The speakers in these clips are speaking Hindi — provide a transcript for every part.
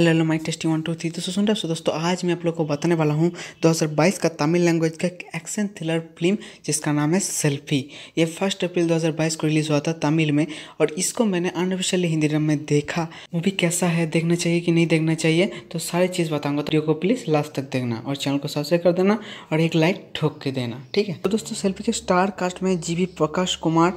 hello hello my testing one two three दोस्तों सुन रहे हो दोस्तों आज मैं आप लोग को बताने वाला हूँ 2022 का तमिल लैंग्वेज का एक एक्शन थ्रिलर फिल्म जिसका नाम है सेल्फी ये फर्स्ट अप्रैल 2022 को रिलीज़ हुआ था तमिल में और इसको मैंने अनऑफिशियली हिंदी में देखा मूवी कैसा है देखना चाहिए कि नहीं देखना चाहिए तो सारी चीज़ बताऊँगा तो को प्लीज़ लास्ट तक देखना और चैनल को सब्सक्राइब कर देना और एक लाइक ठोक के देना ठीक है तो दोस्तों सेल्फी के स्टार कास्ट में जी प्रकाश कुमार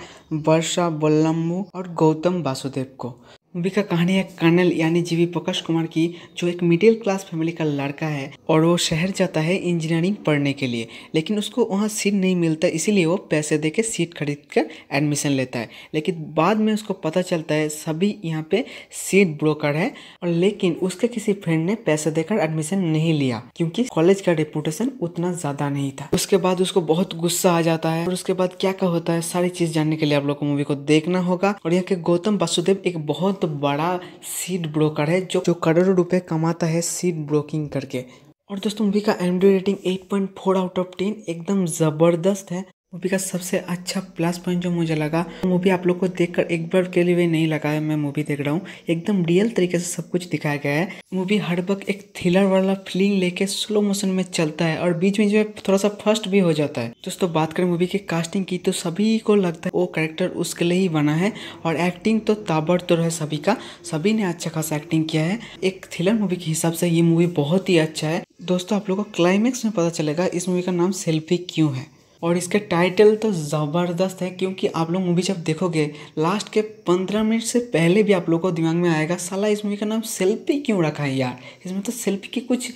वर्षा बोल्लम्बू और गौतम वासुदेव को मूवी का कहानी है कर्नल यानी जीवी प्रकाश कुमार की जो एक मिडिल क्लास फैमिली का लड़का है और वो शहर जाता है इंजीनियरिंग पढ़ने के लिए लेकिन उसको वहाँ सीट नहीं मिलता इसीलिए वो पैसे देके सीट खरीद कर एडमिशन लेता है लेकिन बाद में उसको पता चलता है सभी यहाँ पे सीट ब्रोकर है और लेकिन उसके किसी फ्रेंड ने पैसे देकर एडमिशन नहीं लिया क्योंकि कॉलेज का रेपुटेशन उतना ज़्यादा नहीं था उसके बाद उसको बहुत गुस्सा आ जाता है और उसके बाद क्या क्या होता है सारी चीज़ जानने के लिए आप लोग को मूवी को देखना होगा और यहाँ के गौतम वासुदेव एक बहुत बड़ा सीड ब्रोकर है जो जो करोड़ों रुपए कमाता है सीड ब्रोकिंग करके और दोस्तों मूवी का एम रेटिंग 8.4 आउट ऑफ 10 एकदम ज़बरदस्त है मूवी का सबसे अच्छा प्लस पॉइंट जो मुझे लगा मूवी आप लोग को देखकर एक बार के लिए नहीं लगा है मैं मूवी देख रहा हूँ एकदम रियल तरीके से सब कुछ दिखाया गया है मूवी हर वक्त एक थ्रिलर वाला फीलिंग लेके स्लो मोशन में चलता है और बीच बीच में थोड़ा सा फर्स्ट भी हो जाता है दोस्तों बात करें मूवी की कास्टिंग की तो सभी को लगता है वो करेक्टर उसके लिए ही बना है और एक्टिंग तो ताबड़ तो है सभी का सभी ने अच्छा खासा एक्टिंग किया है एक थ्रिलर मूवी के हिसाब से ये मूवी बहुत ही अच्छा है दोस्तों आप लोग को क्लाइमेक्स में पता चलेगा इस मूवी का नाम सेल्फी क्यों है और इसके टाइटल तो ज़बरदस्त है क्योंकि आप लोग मूवी जब देखोगे लास्ट के पंद्रह मिनट से पहले भी आप लोगों को दिमाग में आएगा साला इस मूवी का नाम सेल्फी क्यों रखा है यार इसमें तो सेल्फी की कुछ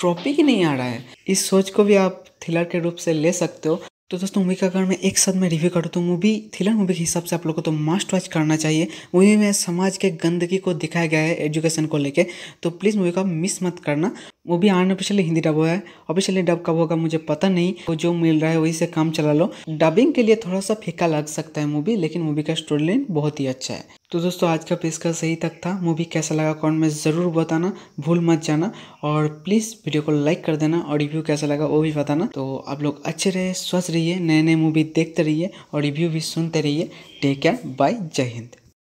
ट्रॉपिक ही नहीं आ रहा है इस सोच को भी आप थ्रिलर के रूप से ले सकते हो तो दोस्तों मूवी का अगर मैं एक साथ में रिव्यू करूँ तो मूवी थ्रिलर मूवी के हिसाब से आप लोगों को तो मस्ट वॉच करना चाहिए मूवी में समाज के गंदगी को दिखाया गया है एजुकेशन को लेके तो प्लीज़ मूवी को मिस मत करना वो भी अनऑफिशियली हिंदी डब हुआ है ऑफिशियली डब कब होगा मुझे पता नहीं जो मिल रहा है वही से काम चला लो डबिंग के लिए थोड़ा सा फीका लग सकता है मूवी लेकिन मूवी का स्टोरी लाइन बहुत ही अच्छा है तो दोस्तों आज का का सही तक था मूवी कैसा लगा कमेंट में ज़रूर बताना भूल मत जाना और प्लीज़ वीडियो को लाइक कर देना और रिव्यू कैसा लगा वो भी बताना तो आप लोग अच्छे रहे स्वस्थ रहिए नए नए मूवी देखते रहिए और रिव्यू भी सुनते रहिए टेक केयर बाय जय हिंद